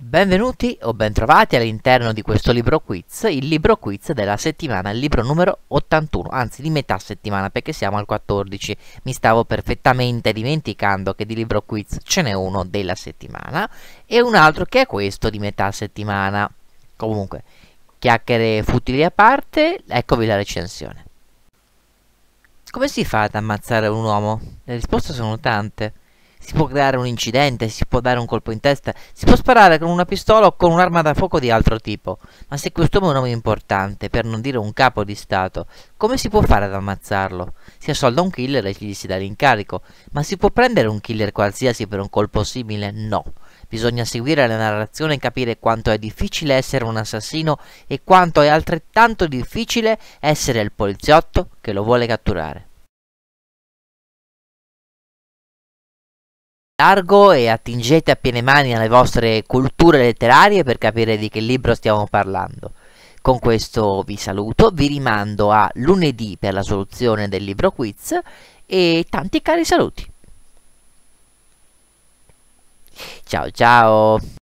Benvenuti o bentrovati all'interno di questo libro quiz, il libro quiz della settimana, il libro numero 81, anzi di metà settimana perché siamo al 14. Mi stavo perfettamente dimenticando che di libro quiz ce n'è uno della settimana e un altro che è questo di metà settimana. Comunque, chiacchiere futili a parte, eccovi la recensione. Come si fa ad ammazzare un uomo? Le risposte sono tante si può creare un incidente, si può dare un colpo in testa, si può sparare con una pistola o con un'arma da fuoco di altro tipo. Ma se quest'uomo è un uomo importante, per non dire un capo di Stato, come si può fare ad ammazzarlo? Si assolda un killer e gli si dà l'incarico, ma si può prendere un killer qualsiasi per un colpo simile? No. Bisogna seguire la narrazione e capire quanto è difficile essere un assassino e quanto è altrettanto difficile essere il poliziotto che lo vuole catturare. largo e attingete a piene mani alle vostre culture letterarie per capire di che libro stiamo parlando. Con questo vi saluto, vi rimando a lunedì per la soluzione del libro quiz e tanti cari saluti. Ciao ciao!